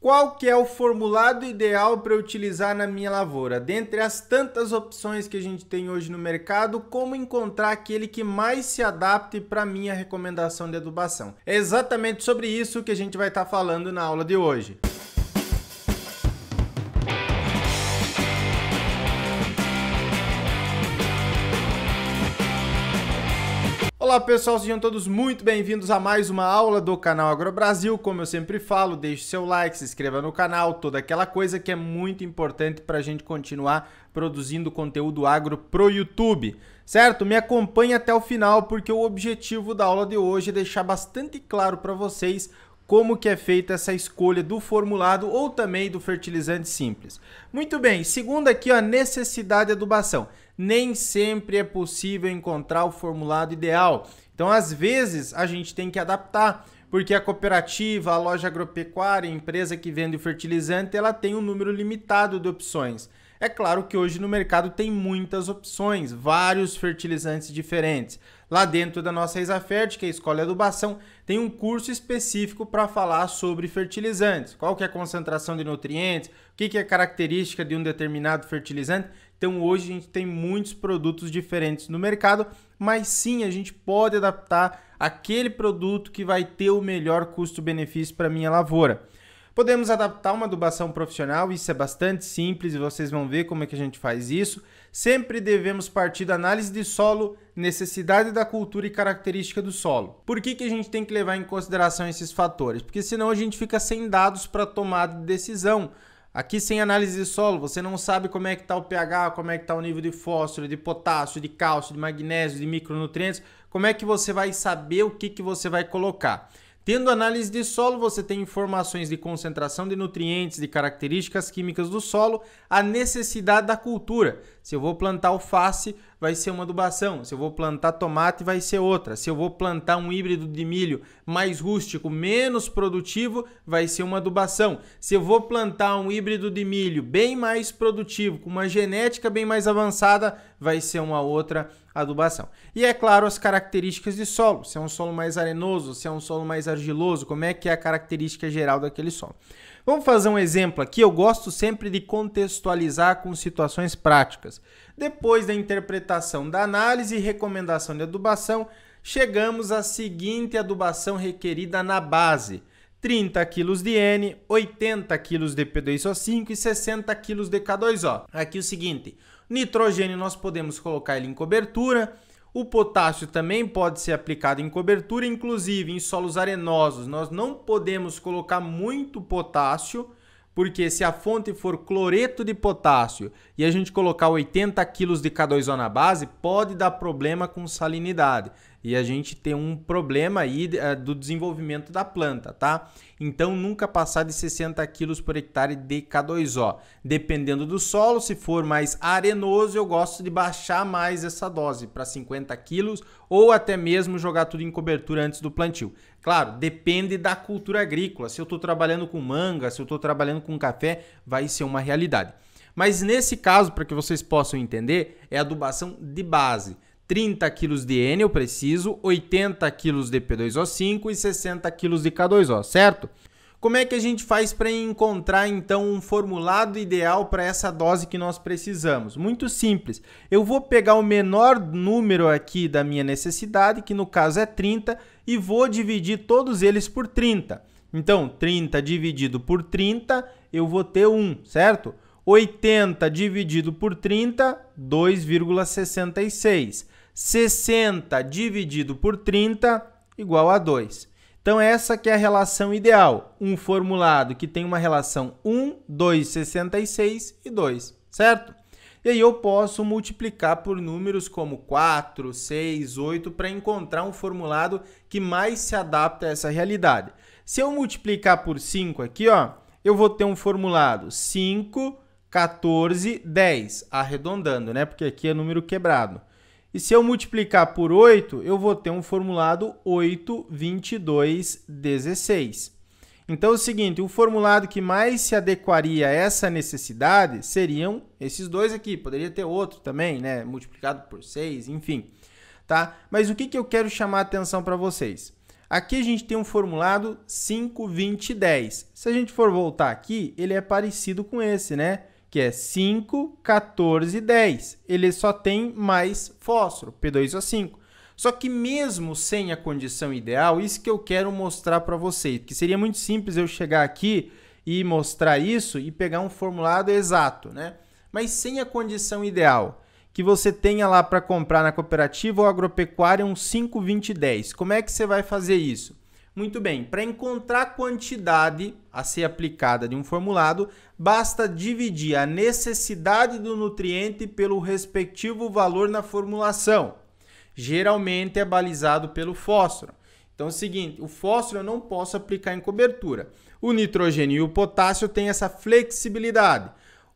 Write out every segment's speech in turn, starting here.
Qual que é o formulado ideal para utilizar na minha lavoura? Dentre as tantas opções que a gente tem hoje no mercado, como encontrar aquele que mais se adapte para minha recomendação de adubação? É exatamente sobre isso que a gente vai estar tá falando na aula de hoje. Olá pessoal, sejam todos muito bem-vindos a mais uma aula do canal Agro Brasil. Como eu sempre falo, deixe seu like, se inscreva no canal, toda aquela coisa que é muito importante para a gente continuar produzindo conteúdo agro pro YouTube, certo? Me acompanhe até o final porque o objetivo da aula de hoje é deixar bastante claro para vocês como que é feita essa escolha do formulado ou também do fertilizante simples. Muito bem, segundo aqui, a necessidade de adubação nem sempre é possível encontrar o formulado ideal. Então, às vezes, a gente tem que adaptar, porque a cooperativa, a loja agropecuária, a empresa que vende o fertilizante, ela tem um número limitado de opções. É claro que hoje no mercado tem muitas opções, vários fertilizantes diferentes. Lá dentro da nossa Isafert, que é a Escola de Adubação, tem um curso específico para falar sobre fertilizantes. Qual que é a concentração de nutrientes, o que, que é característica de um determinado fertilizante. Então hoje a gente tem muitos produtos diferentes no mercado, mas sim a gente pode adaptar aquele produto que vai ter o melhor custo-benefício para minha lavoura. Podemos adaptar uma adubação profissional, isso é bastante simples e vocês vão ver como é que a gente faz isso. Sempre devemos partir da análise de solo, necessidade da cultura e característica do solo. Por que, que a gente tem que levar em consideração esses fatores? Porque senão a gente fica sem dados para tomada de decisão. Aqui sem análise de solo, você não sabe como é que está o pH, como é que está o nível de fósforo, de potássio, de cálcio, de magnésio, de micronutrientes. Como é que você vai saber o que, que você vai colocar? Tendo análise de solo, você tem informações de concentração de nutrientes, de características químicas do solo, a necessidade da cultura. Se eu vou plantar alface, vai ser uma adubação. Se eu vou plantar tomate, vai ser outra. Se eu vou plantar um híbrido de milho mais rústico, menos produtivo, vai ser uma adubação. Se eu vou plantar um híbrido de milho bem mais produtivo, com uma genética bem mais avançada, vai ser uma outra adubação. E é claro, as características de solo. Se é um solo mais arenoso, se é um solo mais argiloso, como é que é a característica geral daquele solo. Vamos fazer um exemplo aqui. Eu gosto sempre de contextualizar com situações práticas. Depois da interpretação da análise e recomendação de adubação, chegamos à seguinte adubação requerida na base: 30 kg de N, 80 kg de P2O5 e 60 kg de K2O. Aqui o seguinte: nitrogênio nós podemos colocar ele em cobertura o potássio também pode ser aplicado em cobertura, inclusive em solos arenosos. Nós não podemos colocar muito potássio, porque se a fonte for cloreto de potássio e a gente colocar 80 kg de K2O na base, pode dar problema com salinidade. E a gente tem um problema aí eh, do desenvolvimento da planta, tá? Então nunca passar de 60 kg por hectare de K2O. Dependendo do solo, se for mais arenoso, eu gosto de baixar mais essa dose para 50 kg ou até mesmo jogar tudo em cobertura antes do plantio. Claro, depende da cultura agrícola. Se eu estou trabalhando com manga, se eu estou trabalhando com café, vai ser uma realidade. Mas nesse caso, para que vocês possam entender, é adubação de base. 30 kg de N eu preciso, 80 kg de P2O5 e 60 kg de K2O, certo? Como é que a gente faz para encontrar então um formulado ideal para essa dose que nós precisamos? Muito simples. Eu vou pegar o menor número aqui da minha necessidade, que no caso é 30, e vou dividir todos eles por 30. Então, 30 dividido por 30, eu vou ter 1, certo? 80 dividido por 30, 2,66. 60 dividido por 30 igual a 2. Então essa que é a relação ideal, um formulado que tem uma relação 1, 2, 66 e 2, certo? E aí eu posso multiplicar por números como 4, 6, 8 para encontrar um formulado que mais se adapta a essa realidade. Se eu multiplicar por 5 aqui, ó, eu vou ter um formulado 5, 14, 10, arredondando, né? Porque aqui é número quebrado. E se eu multiplicar por 8, eu vou ter um formulado 8, 22, 16. Então é o seguinte, o formulado que mais se adequaria a essa necessidade seriam esses dois aqui. Poderia ter outro também, né? Multiplicado por 6, enfim. Tá? Mas o que, que eu quero chamar a atenção para vocês? Aqui a gente tem um formulado 5, 20, 10. Se a gente for voltar aqui, ele é parecido com esse, né? que é 5, 14, 10. Ele só tem mais fósforo, P2O5. Só que mesmo sem a condição ideal, isso que eu quero mostrar para vocês, que seria muito simples eu chegar aqui e mostrar isso e pegar um formulado exato, né? Mas sem a condição ideal, que você tenha lá para comprar na cooperativa ou agropecuária um 5, 20, 10. Como é que você vai fazer isso? Muito bem, para encontrar a quantidade a ser aplicada de um formulado, basta dividir a necessidade do nutriente pelo respectivo valor na formulação. Geralmente é balizado pelo fósforo. Então é o seguinte, o fósforo eu não posso aplicar em cobertura. O nitrogênio e o potássio têm essa flexibilidade.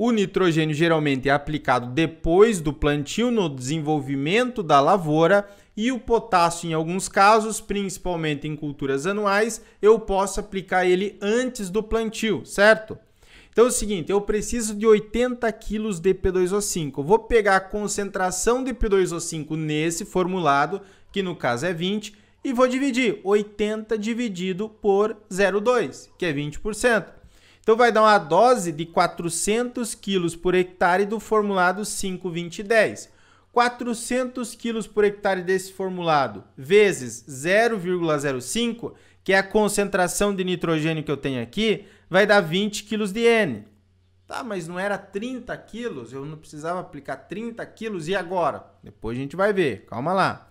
O nitrogênio geralmente é aplicado depois do plantio no desenvolvimento da lavoura e o potássio, em alguns casos, principalmente em culturas anuais, eu posso aplicar ele antes do plantio, certo? Então é o seguinte, eu preciso de 80 kg de P2O5. vou pegar a concentração de P2O5 nesse formulado, que no caso é 20, e vou dividir 80 dividido por 0,2, que é 20%. Então vai dar uma dose de 400 quilos por hectare do formulado 52010. 400 quilos por hectare desse formulado vezes 0,05, que é a concentração de nitrogênio que eu tenho aqui, vai dar 20 quilos de N. Tá, mas não era 30 quilos? Eu não precisava aplicar 30 quilos e agora? Depois a gente vai ver, calma lá.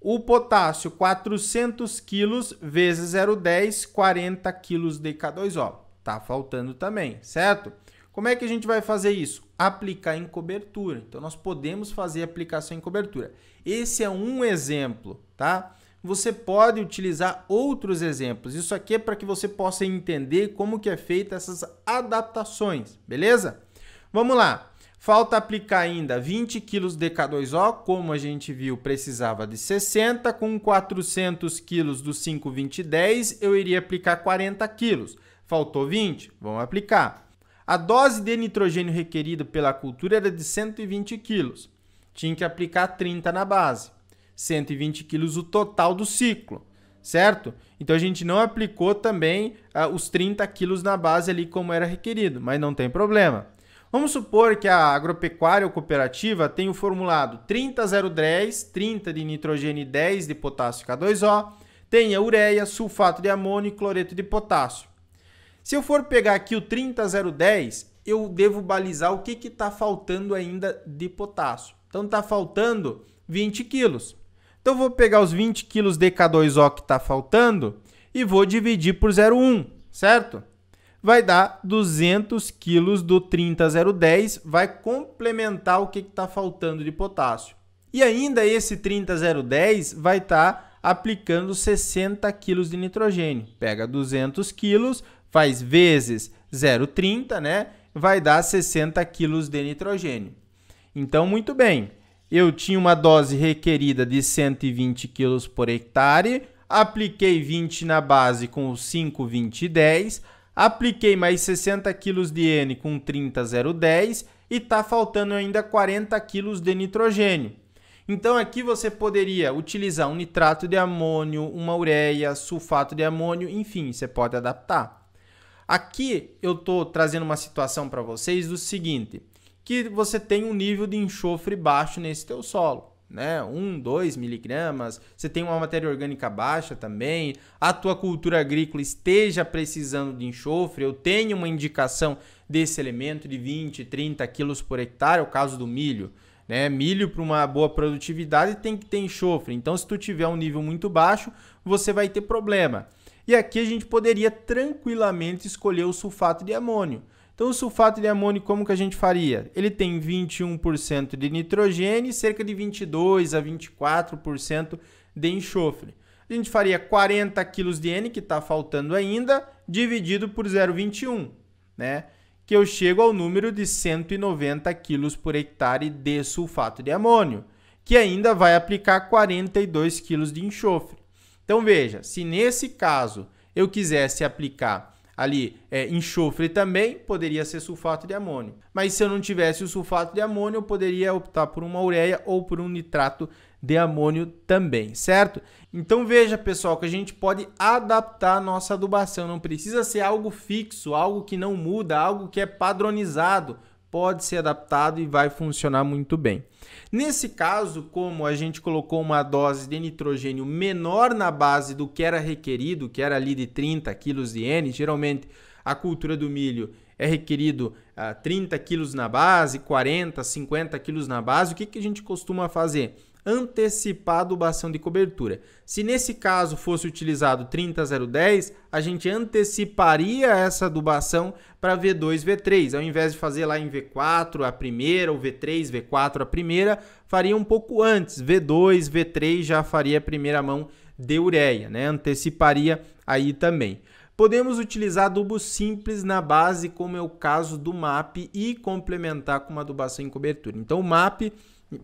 O potássio, 400 quilos vezes 0,10, 40 quilos de K2O. Tá faltando também, certo? Como é que a gente vai fazer isso? Aplicar em cobertura. Então, nós podemos fazer aplicação em cobertura. Esse é um exemplo, tá? Você pode utilizar outros exemplos. Isso aqui é para que você possa entender como que é feita essas adaptações, beleza? Vamos lá. Falta aplicar ainda 20 quilos de K2O, como a gente viu, precisava de 60. Com 400 quilos do 5,2010, eu iria aplicar 40 quilos. Faltou 20? Vamos aplicar. A dose de nitrogênio requerida pela cultura era de 120 quilos. Tinha que aplicar 30 na base. 120 quilos o total do ciclo, certo? Então a gente não aplicou também ah, os 30 quilos na base ali como era requerido, mas não tem problema. Vamos supor que a agropecuária ou cooperativa tenha o formulado 30,010, 30 de nitrogênio e 10 de potássio K2O, tenha ureia, sulfato de amônio e cloreto de potássio. Se eu for pegar aqui o 30010, eu devo balizar o que está faltando ainda de potássio. Então está faltando 20 quilos. Então vou pegar os 20 quilos de K2O que está faltando e vou dividir por 0,1, certo? Vai dar 200 quilos do 30010, vai complementar o que está faltando de potássio. E ainda esse 30010 vai estar tá aplicando 60 quilos de nitrogênio. Pega 200 quilos, faz vezes 0,30, né? Vai dar 60 quilos de nitrogênio. Então, muito bem. Eu tinha uma dose requerida de 120 quilos por hectare, apliquei 20 na base com 5, 20 e 10, apliquei mais 60 quilos de N com 30, 0, 10 e está faltando ainda 40 quilos de nitrogênio. Então aqui você poderia utilizar um nitrato de amônio, uma ureia, sulfato de amônio, enfim, você pode adaptar. Aqui eu estou trazendo uma situação para vocês do seguinte, que você tem um nível de enxofre baixo nesse teu solo né? 1, 2 miligramas, você tem uma matéria orgânica baixa também, a tua cultura agrícola esteja precisando de enxofre, eu tenho uma indicação desse elemento de 20, 30 quilos por hectare, é o caso do milho. Né? Milho para uma boa produtividade tem que ter enxofre, então se tu tiver um nível muito baixo, você vai ter problema. E aqui a gente poderia tranquilamente escolher o sulfato de amônio. Então o sulfato de amônio como que a gente faria? Ele tem 21% de nitrogênio e cerca de 22 a 24% de enxofre. A gente faria 40 kg de N que está faltando ainda, dividido por 0,21, né? Que eu chego ao número de 190 kg por hectare de sulfato de amônio, que ainda vai aplicar 42 kg de enxofre. Então veja, se nesse caso eu quisesse aplicar ali é, enxofre também, poderia ser sulfato de amônio. Mas se eu não tivesse o sulfato de amônio, eu poderia optar por uma ureia ou por um nitrato de amônio também, certo? Então veja, pessoal, que a gente pode adaptar a nossa adubação, não precisa ser algo fixo, algo que não muda, algo que é padronizado pode ser adaptado e vai funcionar muito bem. Nesse caso, como a gente colocou uma dose de nitrogênio menor na base do que era requerido, que era ali de 30 kg de N, geralmente a cultura do milho é requerido 30 ah, quilos na base, 40, 50 quilos na base, o que, que a gente costuma fazer? Antecipar a adubação de cobertura. Se nesse caso fosse utilizado 30,010, a gente anteciparia essa adubação para V2, V3. Ao invés de fazer lá em V4 a primeira, ou V3, V4 a primeira, faria um pouco antes. V2, V3 já faria a primeira mão de ureia, né? Anteciparia aí também. Podemos utilizar adubo simples na base, como é o caso do MAP, e complementar com uma adubação em cobertura. Então, o MAP,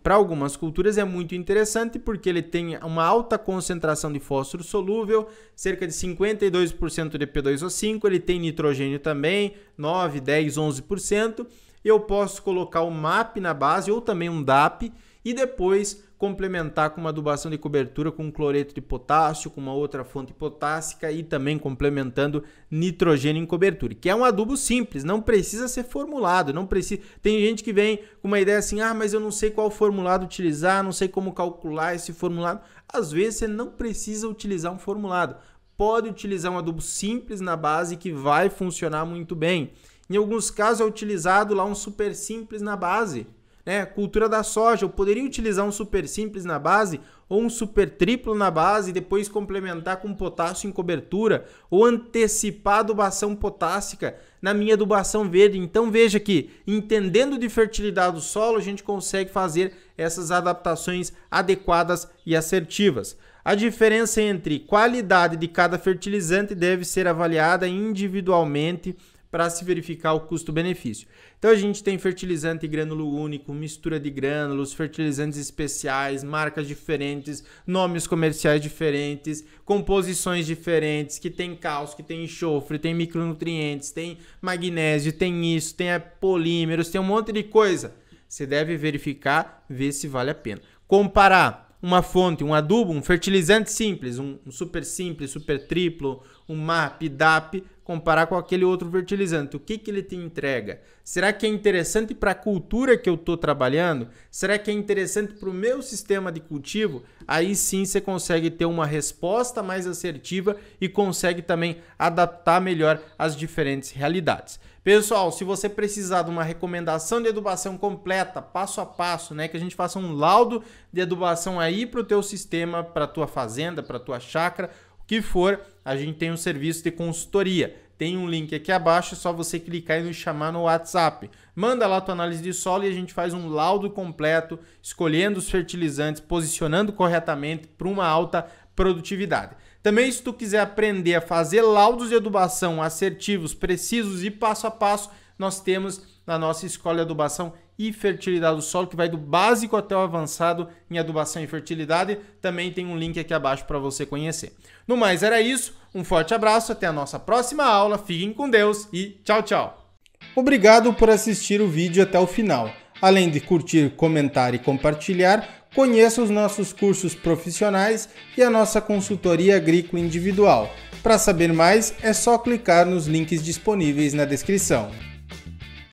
para algumas culturas, é muito interessante porque ele tem uma alta concentração de fósforo solúvel, cerca de 52% de P2O5, ele tem nitrogênio também, 9, 10, 11%. Eu posso colocar o MAP na base ou também um DAP e depois complementar com uma adubação de cobertura com cloreto de potássio, com uma outra fonte potássica e também complementando nitrogênio em cobertura, que é um adubo simples, não precisa ser formulado, não precisa. Tem gente que vem com uma ideia assim: "Ah, mas eu não sei qual formulado utilizar, não sei como calcular esse formulado". Às vezes você não precisa utilizar um formulado. Pode utilizar um adubo simples na base que vai funcionar muito bem. Em alguns casos é utilizado lá um super simples na base, né? Cultura da soja, eu poderia utilizar um super simples na base ou um super triplo na base e depois complementar com potássio em cobertura ou antecipar a adubação potássica na minha adubação verde. Então veja que entendendo de fertilidade do solo, a gente consegue fazer essas adaptações adequadas e assertivas. A diferença entre qualidade de cada fertilizante deve ser avaliada individualmente para se verificar o custo-benefício. Então a gente tem fertilizante grânulo único, mistura de grânulos, fertilizantes especiais, marcas diferentes, nomes comerciais diferentes, composições diferentes, que tem cálcio, que tem enxofre, tem micronutrientes, tem magnésio, tem isso, tem polímeros, tem um monte de coisa. Você deve verificar, ver se vale a pena. Comparar uma fonte, um adubo, um fertilizante simples, um, super simples, super triplo, um MAP, DAP, comparar com aquele outro fertilizante. O que, que ele te entrega? Será que é interessante para a cultura que eu estou trabalhando? Será que é interessante para o meu sistema de cultivo? Aí sim você consegue ter uma resposta mais assertiva e consegue também adaptar melhor as diferentes realidades. Pessoal, se você precisar de uma recomendação de adubação completa, passo a passo, né, que a gente faça um laudo de adubação aí para o teu sistema, para a tua fazenda, para tua chácara, que for, a gente tem um serviço de consultoria. Tem um link aqui abaixo, é só você clicar e nos chamar no WhatsApp. Manda lá tua análise de solo e a gente faz um laudo completo, escolhendo os fertilizantes, posicionando corretamente para uma alta produtividade. Também, se tu quiser aprender a fazer laudos de adubação assertivos, precisos e passo a passo, nós temos na nossa escola de adubação e fertilidade do solo, que vai do básico até o avançado em adubação e fertilidade. Também tem um link aqui abaixo para você conhecer. No mais, era isso. Um forte abraço, até a nossa próxima aula. Fiquem com Deus e tchau, tchau. Obrigado por assistir o vídeo até o final. Além de curtir, comentar e compartilhar, conheça os nossos cursos profissionais e a nossa consultoria agrícola individual. Para saber mais, é só clicar nos links disponíveis na descrição.